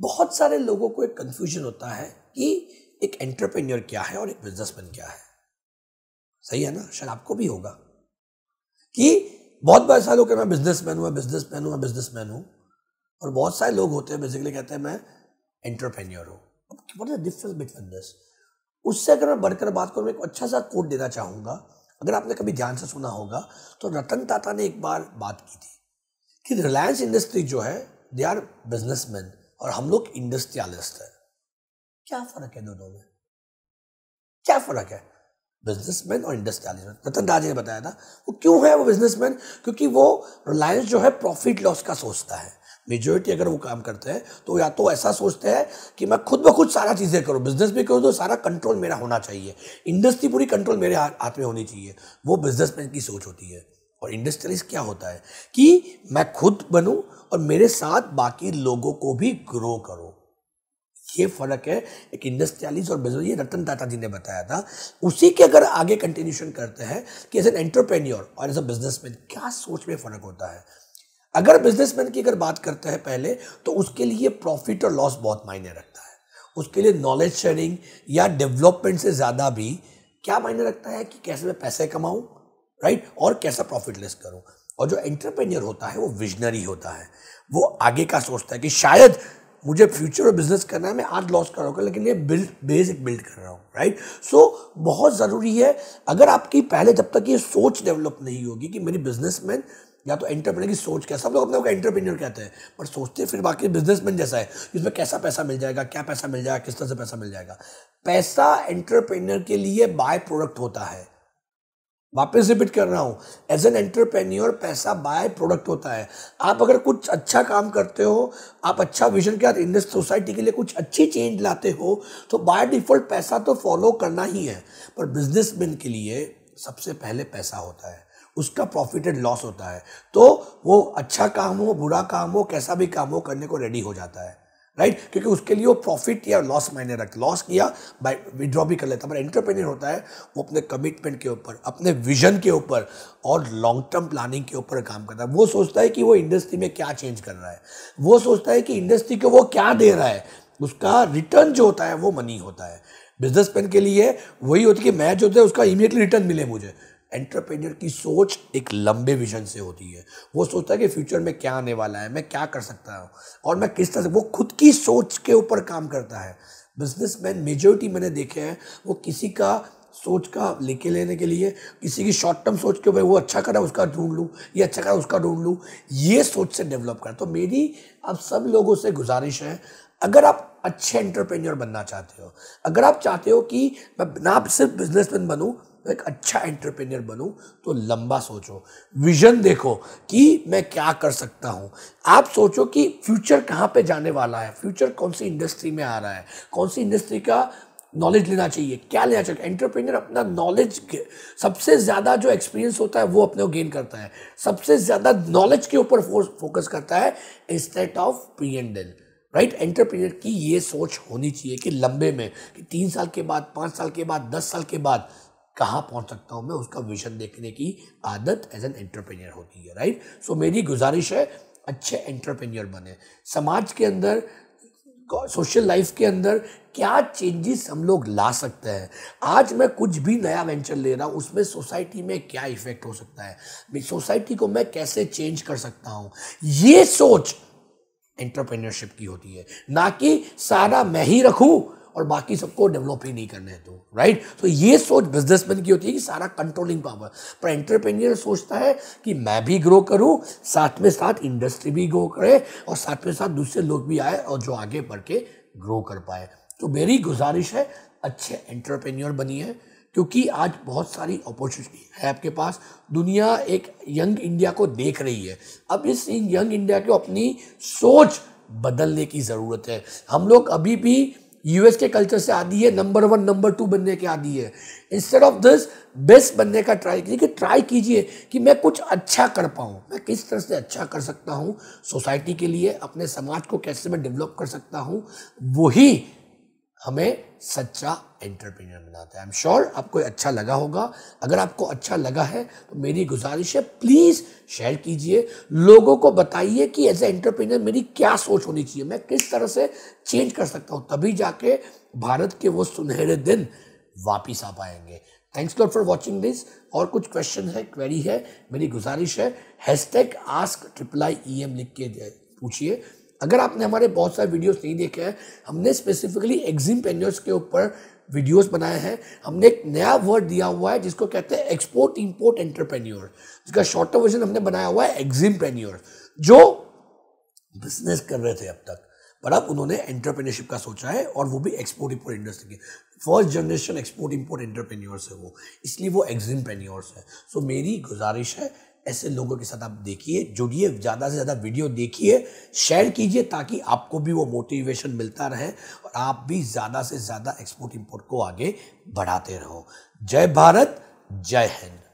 बहुत सारे लोगों को एक कंफ्यूजन होता है कि एक एंटरप्रेन्योर क्या है और एक बिजनेसमैन क्या है सही है ना शायद आपको भी होगा कि बहुत बार ऐसा लोग मैं बिजनेसमैन हूँ बिजनेसमैन हूँ बिजनेसमैन हूँ और बहुत सारे लोग होते हैं बेसिकली कहते हैं मैं एंटरप्रेन्योर हूँ is the difference between this उससे अगर मैं बढ़कर बात करूँ एक अच्छा सा कोट देना चाहूँगा अगर आपने कभी ध्यान से सुना होगा तो रतन टाटा ने एक बार बात की थी कि रिलायंस इंडस्ट्री जो है दे आर बिजनेसमैन और हम लोग इंडस्ट्रियलिस्ट है क्या फ़र्क है दोनों में क्या फ़र्क है बिजनेसमैन और इंडस्ट्रियलिस्ट रतन राजे ने बताया था वो क्यों है वो बिजनेसमैन क्योंकि वो रिलायंस जो है प्रॉफिट लॉस का सोचता है मेजोरिटी अगर वो काम करते हैं तो या तो ऐसा सोचते हैं कि मैं खुद ब खुद सारा चीज़ें करूँ बिजनेस भी करूँ तो सारा कंट्रोल मेरा होना चाहिए इंडस्ट्री पूरी कंट्रोल मेरे हाथ में होनी चाहिए वो बिजनेसमैन की सोच होती है और इंडस्ट्रियलिस्ट क्या होता है कि मैं खुद बनूं और मेरे साथ बाकी लोगों को भी ग्रो करो ये फर्क है एक इंडस्ट्रियलिस्ट और बिजनेस ये रतन टाटा जी ने बताया था उसी के अगर आगे कंटिन्यूशन करते हैं कि एज एन एंटरप्रेन्योर और एज अ बिजनेसमैन क्या सोच में फ़र्क होता है अगर बिजनेसमैन की अगर बात करते हैं पहले तो उसके लिए प्रॉफिट और लॉस बहुत मायने रखता है उसके लिए नॉलेज शेयरिंग या डेवलपमेंट से ज़्यादा भी क्या मायने रखता है कि कैसे मैं पैसे कमाऊं राइट और कैसा प्रॉफिट लेस करूँ और जो एंटरप्रेन्योर होता है वो विजनरी होता है वो आगे का सोचता है कि शायद मुझे फ्यूचर और बिजनेस करना है मैं आज लॉस कर रहा हूँ लेकिन ये बिल्ड बेसिक बिल्ड कर रहा हूँ राइट सो बहुत ज़रूरी है अगर आपकी पहले जब तक ये सोच डेवलप नहीं होगी कि मेरी बिजनेसमैन या तो एंटरप्रेनर की सोच क्या सब लोग अपने को एंटरप्रेन्योर कहते हैं पर सोचते हैं फिर बाकी बिजनेसमैन जैसा है इसमें कैसा पैसा मिल जाएगा क्या पैसा मिल जाएगा किस तरह से पैसा मिल जाएगा पैसा एंटरप्रेनर के लिए बाय प्रोडक्ट होता है वापस रिपीट कर रहा हूँ एज एन एंटरप्रेन्योर पैसा बाय प्रोडक्ट होता है आप अगर कुछ अच्छा काम करते हो आप अच्छा विजन के साथ इन सोसाइटी के लिए कुछ अच्छी चेंज लाते हो तो बाय डिफॉल्ट पैसा तो फॉलो करना ही है पर बिजनेसमैन के लिए सबसे पहले पैसा होता है उसका प्रॉफिट एंड लॉस होता है तो वो अच्छा काम हो बुरा काम हो कैसा भी काम हो करने को रेडी हो जाता है राइट right? क्योंकि उसके लिए वो प्रॉफिट या लॉस मायने रख लॉस किया बाय विड्रॉ भी कर लेता पर एंटरप्रेन्योर होता है वो अपने कमिटमेंट के ऊपर अपने विजन के ऊपर और लॉन्ग टर्म प्लानिंग के ऊपर काम करता है वो सोचता है कि वो इंडस्ट्री में क्या चेंज कर रहा है वो सोचता है कि इंडस्ट्री को वो क्या दे रहा है उसका रिटर्न जो होता है वो मनी होता है बिजनेस मैन के लिए वही होती है कि मैच होता है उसका इमीडिएटली रिटर्न मिले मुझे एंटरप्रेन्योर की सोच एक लंबे विजन से होती है वो सोचता है कि फ्यूचर में क्या आने वाला है मैं क्या कर सकता हूँ और मैं किस तरह से वो खुद की सोच के ऊपर काम करता है बिजनेस मैन मेजोरिटी मैंने देखे हैं वो किसी का सोच का लेके लेने के लिए किसी की शॉर्ट टर्म सोच के भाई वो अच्छा करा उसका ढूंढ लूँ ये अच्छा करा उसका ढूंढ लूँ ये सोच से डेवलप कर तो मेरी आप सब लोगों से गुजारिश है अगर आप अच्छे एंटरप्रेन्योर बनना चाहते हो अगर आप चाहते हो कि मैं ना सिर्फ बिजनेसमैन बनूँ एक अच्छा एंटरप्रेन्योर बनूं तो लंबा सोचो विजन देखो कि मैं क्या कर सकता हूं आप सोचो कि फ्यूचर कहाँ पे जाने वाला है फ्यूचर कौन सी इंडस्ट्री में आ रहा है कौन सी इंडस्ट्री का नॉलेज लेना चाहिए क्या लेना चाहिए एंटरप्रेन्योर अपना नॉलेज सबसे ज़्यादा जो एक्सपीरियंस होता है वो अपने को गेन करता है सबसे ज़्यादा नॉलेज के ऊपर फोकस करता है instead of P and L right entrepreneur की ये सोच होनी चाहिए कि लंबे में कि तीन साल के बाद पाँच साल के बाद दस साल के बाद कहाँ पहुँच सकता हूँ मैं उसका विजन देखने की आदत एज एन एंटरप्रेन्योर होती है राइट सो so, मेरी गुजारिश है अच्छे एंटरप्रेन्योर बने समाज के अंदर सोशल लाइफ के अंदर क्या चेंजेस हम लोग ला सकते हैं आज मैं कुछ भी नया वेंचर ले रहा हूँ उसमें सोसाइटी में क्या इफेक्ट हो सकता है सोसाइटी को मैं कैसे चेंज कर सकता हूँ ये सोच एंटरप्रेन्योरशिप की होती है ना कि सारा मैं ही रखूँ और बाकी सबको डेवलप ही नहीं करने तो राइट तो ये सोच बिजनेसमैन की होती है कि सारा कंट्रोलिंग पावर पर एंटरप्रेन्योर सोचता है कि मैं भी ग्रो करूँ साथ में साथ इंडस्ट्री भी ग्रो करे और साथ में साथ दूसरे लोग भी आए और जो आगे बढ़ के ग्रो कर पाए तो मेरी गुजारिश है अच्छे एंटरप्रेन्योर बनिए क्योंकि आज बहुत सारी अपॉर्चुनिटी है आपके पास दुनिया एक यंग इंडिया को देख रही है अब इस यंग इंडिया को अपनी सोच बदलने की ज़रूरत है हम लोग अभी भी यूएस के कल्चर से आदि है नंबर वन नंबर टू बनने के आदि है इंस्टेड ऑफ दिस बेस्ट बनने का ट्राई कीजिए कि ट्राई कीजिए कि मैं कुछ अच्छा कर पाऊँ मैं किस तरह से अच्छा कर सकता हूँ सोसाइटी के लिए अपने समाज को कैसे मैं डेवलप कर सकता हूँ वही हमें सच्चा एंटरप्रेन्योर बनाता है आई एम श्योर आपको अच्छा लगा होगा अगर आपको अच्छा लगा है तो मेरी गुजारिश है प्लीज़ शेयर कीजिए लोगों को बताइए कि एज ए एंटरप्रेन्योर मेरी क्या सोच होनी चाहिए मैं किस तरह से चेंज कर सकता हूँ तभी जाके भारत के वो सुनहरे दिन वापिस आ पाएंगे thanks lot for watching this और कुछ क्वेश्चन है क्वेरी है मेरी गुजारिश है hash tag ask triple I E M लिख के पूछिए अगर आपने हमारे बहुत सारे वीडियोस नहीं देखे हैं हमने स्पेसिफिकली एग्जिम पेन्योर्स के ऊपर वीडियोस बनाए हैं हमने एक नया वर्ड दिया हुआ है जिसको कहते हैं एक्सपोर्ट इंपोर्ट एंटरप्रेन्योर जिसका शॉर्टर वर्जन हमने बनाया हुआ है एग्जिमप्रेन्योर जो बिजनेस कर रहे थे अब तक पर अब उन्होंने एंटरप्रेन्योरशिप का सोचा है और वो भी एक्सपोर्ट इंपोर्ट इंडस्ट्री के first generation export import entrepreneurs है वो इसलिए वो एग्जिमप्रेन्योर्स है सो so, मेरी गुजारिश है ऐसे लोगों के साथ आप देखिए जुड़िए ज़्यादा से ज़्यादा वीडियो देखिए शेयर कीजिए ताकि आपको भी वो मोटिवेशन मिलता रहे और आप भी ज़्यादा से ज़्यादा एक्सपोर्ट इम्पोर्ट को आगे बढ़ाते रहो जय भारत जय हिंद